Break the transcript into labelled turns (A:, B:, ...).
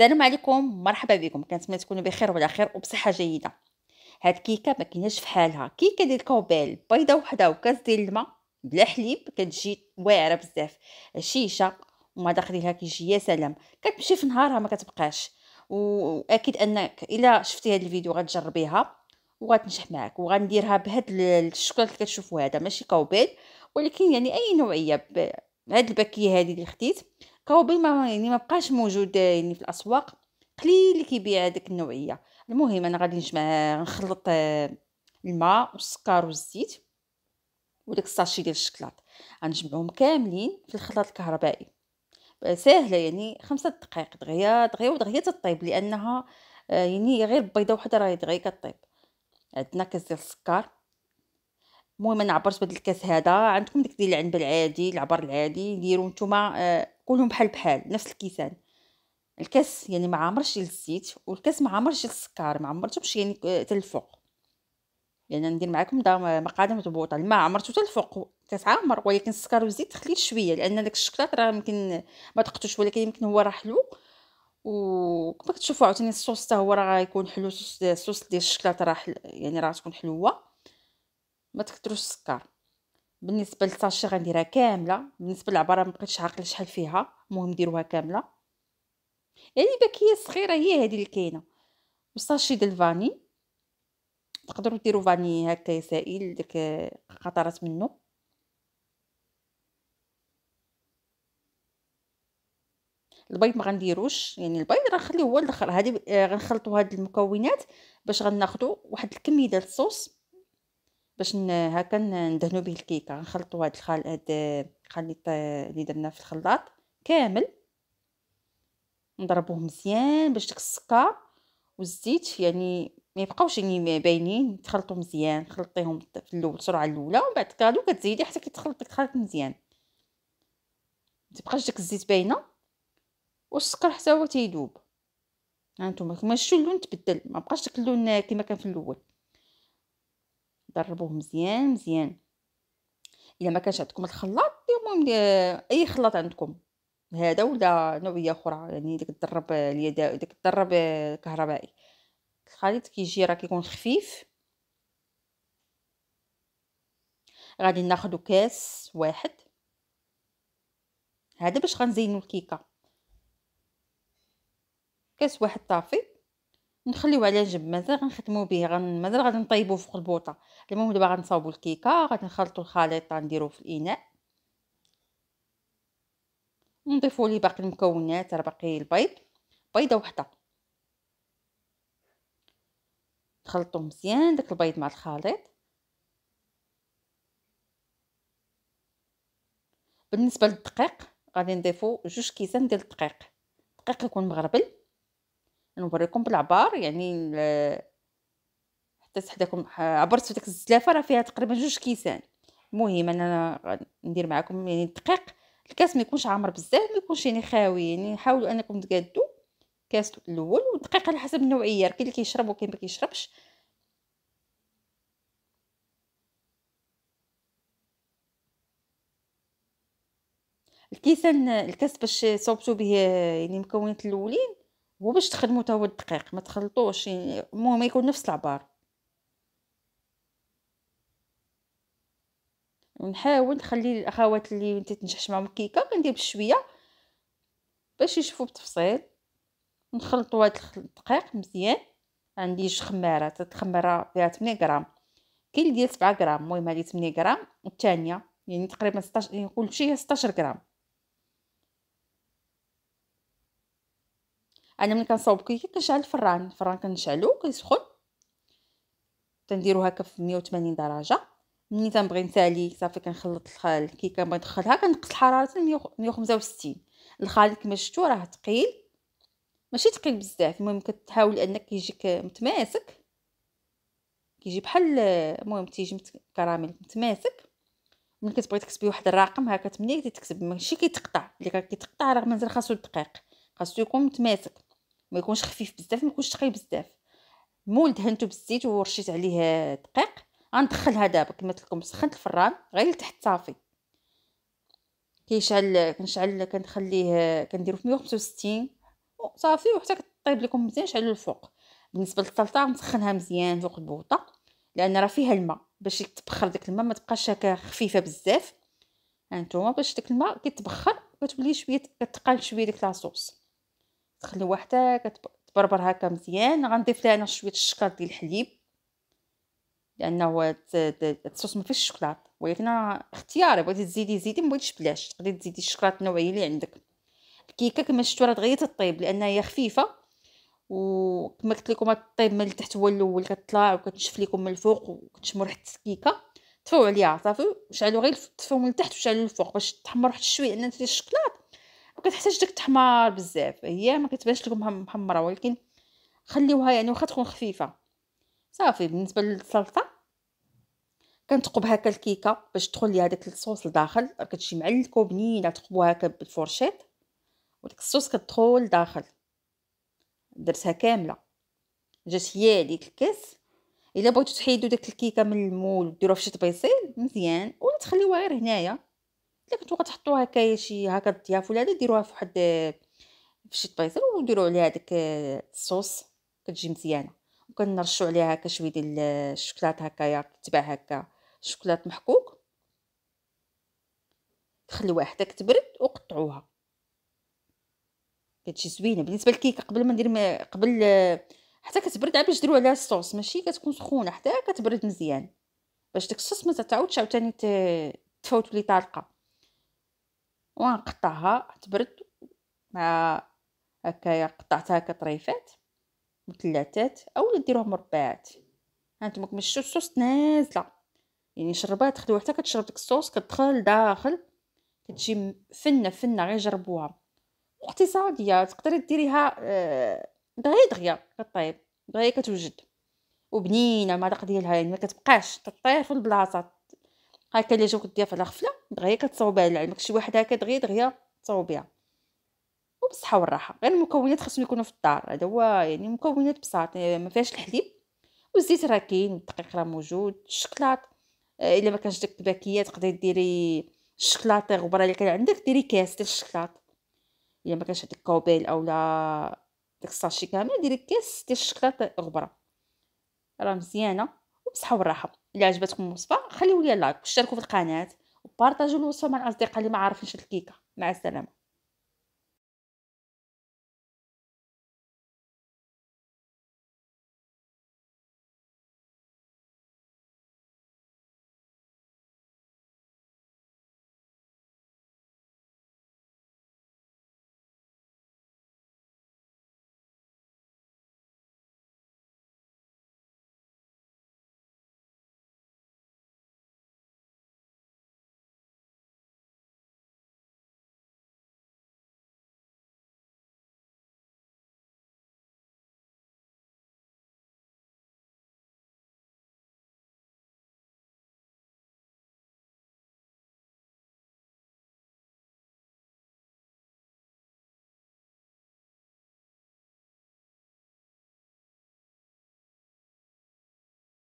A: السلام عليكم مرحبا بكم كنتمنى تكونوا بخير وعلى خير وبصحه جيده هاد كيكه ما كايناش فحالها كيكه ديال الكوبيل بيضه وحده وكاس ديال الماء بلا حليب كتجي واعره بزاف شيشه وما داخليها كيجي يا سلام كتمشي في نهارها ما كتبقاش واكيد انك الا شفتي هاد الفيديو غتجربيها وغتنجح معاك وغنديرها بهاد الشكل اللي كتشوفوا هذا ماشي كوبيل ولكن يعني اي نوعيه بهاد الباكيه هذه اللي خديت قوبل ما يعني ما بقاش موجود يعني في الاسواق قليل اللي كيبيع هذيك النوعيه المهم انا غادي نجمع نخلط آه، الماء والسكر والزيت وداك الساشي ديال الشكلاط غنجمعهم كاملين في الخلاط الكهربائي ساهله يعني خمسة دقائق دغيا دغيا ودغيا تطيب لانها آه، يعني غير بيضه وحده راهي دغيا كطيب عندنا كاس ديال السكر المهم انا عبرت بهذا الكاس هذا عندكم ديك ديال العنب العادي العبر العادي ديروا نتوما آه، كلهم بحال بحال نفس الكيسان الكاس يعني ما عمرش الزيت والكاس ما عمرش السكر ما عمرتهمش يعني حتى الفوق يعني ندير معكم مقادم مضبوطه الماء عمرتو حتى الفوق كتعامر ولكن السكر والزيت خليت شويه لان داك الشكلاط راه يمكن ما تقتوش ولكن يمكن هو راه حلو وكما كتشوفوا عاوتاني الصوص حتى هو راه غيكون حلو الصوص ديال الشكلاط راه يعني راه تكون حلوه ما تكثروش السكر بالنسبه للساشي غنديرها كامله بالنسبه للعباره ما بقيتش عاقل شحال فيها المهم ديروها كامله يعني باكيه صغيره هي هذه اللي كاينه وساشي ديال الفاني تقدروا ديروا فاني هكا سائل ديك قطرات منه البيض ما غنديروش يعني البيض غنخليه هو الاخر هذه آه، غنخلطوا هاد المكونات باش غناخذوا واحد الكميه ديال الصوص باش هكا ندهنو به الكيكه غنخلطوا هاد الخل هاد الخليط آه، اللي درناه في الخلاط كامل نضربوه مزيان باش ديك السكر والزيت يعني ما يبقاوش يعني باينين تخلطو مزيان خلطيهم في الاول السرعه الاولى ومن بعد كادو كتزيدي حتى كيتخلط داك الخليط مزيان ما تبقاش داك الزيت باينه والسكر حتى هو تيذوب هانتوما كما شفتوا اللون تبدل ما بقاش داك اللون كما كان في الاول دربوه مزيان مزيان الا ما كانش عندكم الخلاط المهم اي خلاط عندكم هذا ولا نوعيه اخرى يعني داك الدرب اليد داك الدرب الكهربائي الخليط كيجي راه كيكون خفيف غادي ناخذ كاس واحد هذا باش غنزينو الكيكه كاس واحد طافي نخليو على جنب مازال غنخدمو به غن مازال غادي نطيبو فوق البوطه المهم دابا غنصاوبو الكيكه غادي نخلطو الخليط نديروه في الاناء نضيفو ليه باقي المكونات راه باقي البيض بيضه وحده نخلطو مزيان داك البيض مع الخليط بالنسبه للدقيق غادي نضيفو جوج كيسان ديال الدقيق الدقيق يكون مغربل نوريكم بالعبار يعني حتى حداكم عبرت فداك الزلافه راه فيها تقريبا جوج كيسان المهم انا ندير معكم يعني الدقيق الكاس ما يكونش عامر بزاف ما يكونش يعني خاوي يعني حاولوا انكم تقادوا كاس الاول والدقيق على حسب النوعيه كاين اللي كيشرب وكاين اللي كيشربش الكيسان الكاس باش صوبتو به يعني مكونات الاولين وباش تخدموا تا هو الدقيق ما تخلطوش المهم يكون نفس العبار ونحاول نخلي الاخوات اللي انت تنجحش معهم الكيكه كندير بشويه باش يشوفوا بالتفصيل نخلطوا هاد الدقيق مزيان عندي جوج خمارات الخماره فيها 8 غرام كاين ديال 7 غرام المهم هذه 8 غرام والثانيه يعني تقريبا 16 نقول شي 16 غرام انا ملي كنصاوب كيكه كنشعل الفران الفران كنشعلو كيسخن تنديرو هكا في 180 درجه ملي تنبغي نسالي صافي كنخلط الكيكه بغيت ندخلها كنقص الحراره ل 165 الخليط كما شفتو راه ثقيل ماشي ثقيل بزاف المهم كتحاول انك يجيك متماسك كيجي بحال المهم تيجي كراميل متماسك ملي كتبغي تكتبي واحد الرقم هكا 8 كتكتب ماشي كيتقطع اللي كيتقطع راه منزل خاصو الدقيق خاصو يكون متماسك ما يكونش خفيف بزاف ما يكونش ثقيل بزاف مول دهنته بالزيت ورشيت عليه دقيق غندخلها دابا كما قلت لكم سخنت الفران غير لتحت صافي كيشعل كنشعل كنخليه كنديرو في 165 صافي وحتى كطيب لكم مزيان شعلوا الفوق بالنسبه للسلطه نسخنها مزيان فوق البوطه لان راه فيها الماء باش يتبخر داك الماء ما تبقاش هكا خفيفه بزاف هانتوما باش داك الماء كيتبخر كتولي شويه كتقال شويه ديك لاصوص تخليوها حتى كتبربر هكا مزيان غنضيف لها انا شويه الشكر ديال الحليب لانه الصوص ما فيهش الشكلاط ولكن اختياري بغيتي تزيدي زيدي ما بغيتيش بلاش تقدري تزيدي الشكلاط النوعيه اللي عندك الكيكه كما شفتوا راه دغيا تطيب لان هي خفيفه وكما قلت لكم الطيب من التحت هو الاول كتطلع وكتشف لكم من الفوق وكتشمر ريحه الكيكه طفوا عليها صافي وشعلوا غير الفوق من التحت وشعلوا الفوق باش تحمر واحد شويه لان الشكلاط وكتحتاج داك التحمار بزاف هي ما كتبانش لكم محمره ولكن خليوها يعني واخا تكون خفيفه صافي بالنسبه للسلطه كنتقب هكا الكيكه باش تدخل ليها داك الصوص لداخل راه كتجي معلكه بنينه تقبوها هكا بالفورشيط وداك الصوص كتدخل لداخل درتها كامله جات هي ديك الكاس الا بغيتو تحيدو داك الكيكه من المول وديروها في شي طبيسيل مزيان ولا تخليوها غير هنايا الا كنتو غتحطوا هكايا شي هكا الضياف ولا ديروها في واحد في شي طبيزر وديروا عليها هذاك الصوص كتجي مزيانه وكنرشوا عليها هكا شويه ديال الشوكولات هكايا تبع هكا الشوكولات محكوك تخليوها حتى كتبرد وقطعوها كتجي زوينه بالنسبه للكيكه قبل ما ندير قبل حتى كتبرد عاد باش ديروا عليها الصوص ماشي كتكون سخونه حتى كتبرد مزيان باش داك الصوص ما تعاودش عاوتاني تفوت لي طالقه ونقطعها تبرد مع هكايا قطعتها هكا طريفات مثلثات اولا ديروها مربعات هانتوما كمشتو الصوص نازله يعني شربها تخدو حتى كتشرب داك الصوص كتدخل داخل كتجي فنه فنه غير جربوها اقتصاديه تقدري ديريها آه، دغيا دغيا كطيب دغيا كتوجد وبنينه المذاق ديالها يعني ما كتبقاش تطير في البلاصه هكا اللي جاوك كدير على غفله دغيا على لعلمك شي واحد هكا دغيا دغيا تصاوبيها وبالصحه والراحه غير المكونات خصهم يكونوا في الدار هذا هو يعني مكونات بساط آه، ما فيهاش الحليب والزيت راه كاين الدقيق راه موجود الشكلاط آه، الا ما كانش داك الباكيه تقدري ديري الشكلاط آه، غبره اللي كان عندك ديري كاس ديال الشكلاط الا ما كانش عندك كوبيل اولا داك الساشي كامل ديري كاس ديال الشكلاط غبره راه مزيانه بالصحه والراحه الا عجبتكم الوصفه خليو لي لايك واشتركوا في القناه وبارطاجيو الوصفه مع الاصدقاء اللي ما عارفينش الكيكه مع السلامه